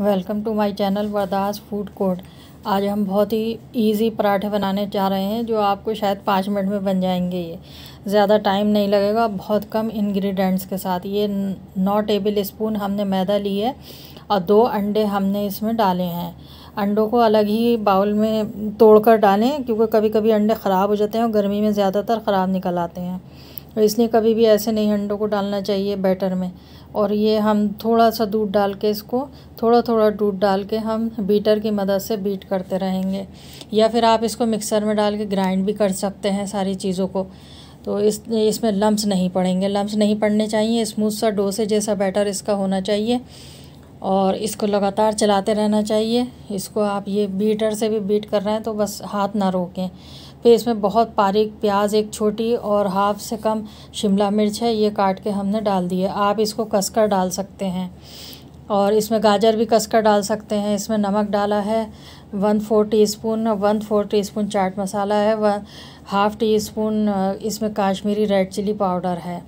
welcome to my channel Vardas food court आज हम बहुत ही इजी पराठे बनाने जा रहे हैं जो आपको शायद पाँच मिनट में बन जाएंगे ये ज़्यादा टाइम नहीं लगेगा बहुत कम इंग्रेडिएंट्स के साथ ये नौ टेबल स्पून हमने मैदा ली है और दो अंडे हमने इसमें डाले हैं अंडों को अलग ही बाउल में तोड़कर डालें क्योंकि कभी कभी अंडे ख़राब हो जाते हैं और गर्मी में ज़्यादातर ख़राब निकल आते हैं इसलिए कभी भी ऐसे नहीं अंडों को डालना चाहिए बैटर में और ये हम थोड़ा सा दूध डाल के इसको थोड़ा थोड़ा दूध डाल के हम बीटर की मदद से बीट करते रहेंगे या फिर आप इसको मिक्सर में डाल के ग्राइंड भी कर सकते हैं सारी चीज़ों को तो इस इसमें लम्स नहीं पड़ेंगे लम्ब नहीं पड़ने चाहिए स्मूथ सा डोसे जैसा बैटर इसका होना चाहिए और इसको लगातार चलाते रहना चाहिए इसको आप ये बीटर से भी बीट कर रहे हैं तो बस हाथ ना रोकें पेस्ट में बहुत बारीक प्याज एक छोटी और हाफ से कम शिमला मिर्च है ये काट के हमने डाल दिए आप इसको कसकर डाल सकते हैं और इसमें गाजर भी कसकर डाल सकते हैं इसमें नमक डाला है one four teaspoon one four teaspoon chaat masala है वन हाफ़ टी स्पून इसमें काश्मीरी रेड चिली पाउडर है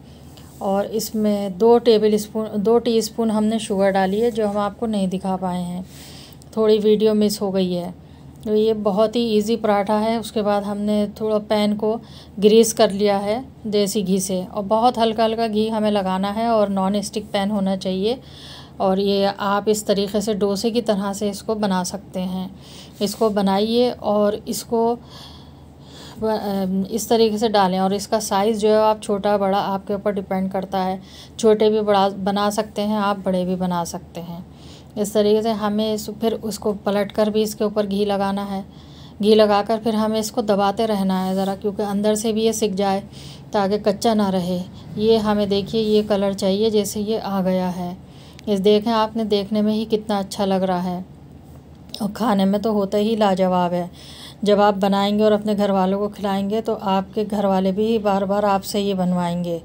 और इसमें दो टेबल स्पून दो टी स्पून हमने शुगर डाली है जो हम आपको नहीं दिखा पाए हैं थोड़ी वीडियो मिस हो गई है तो ये बहुत ही इजी पराठा है उसके बाद हमने थोड़ा पैन को ग्रीस कर लिया है देसी घी से और बहुत हल्का हल्का घी हमें लगाना है और नॉन स्टिक पैन होना चाहिए और ये आप इस तरीके से डोसे की तरह से इसको बना सकते हैं इसको बनाइए और इसको इस तरीके से डालें और इसका साइज़ जो है आप छोटा बड़ा आपके ऊपर डिपेंड करता है छोटे भी बड़ा बना सकते हैं आप बड़े भी बना सकते हैं इस तरीके से हमें इस फिर उसको पलट कर भी इसके ऊपर घी लगाना है घी लगाकर फिर हमें इसको दबाते रहना है ज़रा क्योंकि अंदर से भी ये सिक जाए ताकि कच्चा ना रहे ये हमें देखिए ये कलर चाहिए जैसे ये आ गया है इस देखें आपने देखने में ही कितना अच्छा लग रहा है और खाने में तो होता ही लाजवाब है जब आप बनाएंगे और अपने घर वालों को खिलाएंगे तो आपके घर वाले भी बार बार आपसे ये बनवाएंगे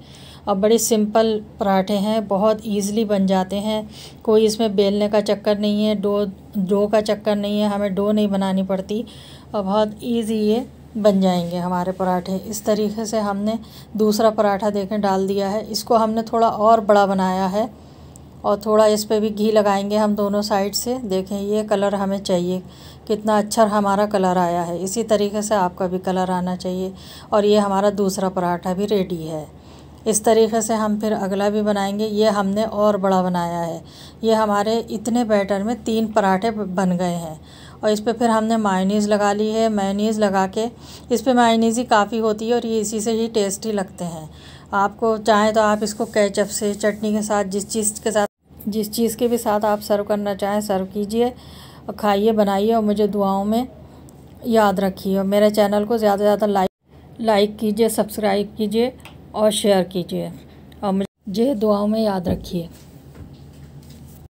और बड़े सिंपल पराठे हैं बहुत ईज़िली बन जाते हैं कोई इसमें बेलने का चक्कर नहीं है डो डो का चक्कर नहीं है हमें डो नहीं बनानी पड़ती और बहुत ईज़ी ये बन जाएंगे हमारे पराठे इस तरीके से हमने दूसरा पराठा देखें डाल दिया है इसको हमने थोड़ा और बड़ा बनाया है और थोड़ा इस पर भी घी लगाएंगे हम दोनों साइड से देखें ये कलर हमें चाहिए कितना अच्छा हमारा कलर आया है इसी तरीके से आपका भी कलर आना चाहिए और ये हमारा दूसरा पराठा भी रेडी है इस तरीके से हम फिर अगला भी बनाएंगे ये हमने और बड़ा बनाया है ये हमारे इतने बैटर में तीन पराठे बन गए हैं और इस पर फिर हमने मायनीज़ लगा ली है मायनीज़ लगा के इस पर मायनीज़ ही काफ़ी होती है और ये इसी से ही टेस्टी लगते हैं आपको चाहें तो आप इसको कैचअप से चटनी के साथ जिस चीज़ के साथ जिस चीज़ के भी साथ आप सर्व करना चाहें सर्व कीजिए और खाइए बनाइए और मुझे दुआओं में याद रखिए और मेरे चैनल को ज़्यादा से ज़्यादा लाइक लाइक कीजिए सब्सक्राइब कीजिए और शेयर कीजिए और मुझे दुआओं में याद रखिए